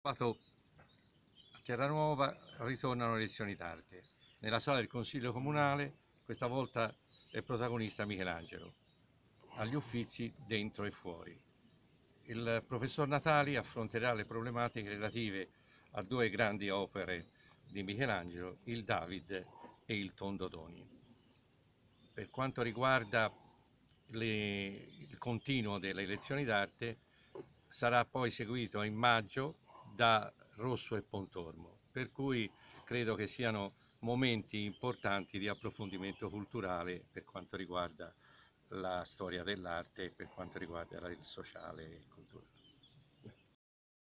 Sabato a Terranuova ritornano le lezioni d'arte. Nella sala del Consiglio Comunale questa volta è protagonista Michelangelo, agli uffizi dentro e fuori. Il professor Natali affronterà le problematiche relative a due grandi opere di Michelangelo, il David e il Tondo Doni. Per quanto riguarda le, il continuo delle lezioni d'arte, sarà poi seguito in maggio da Rosso e Pontormo, per cui credo che siano momenti importanti di approfondimento culturale per quanto riguarda la storia dell'arte e per quanto riguarda il sociale e il culturale.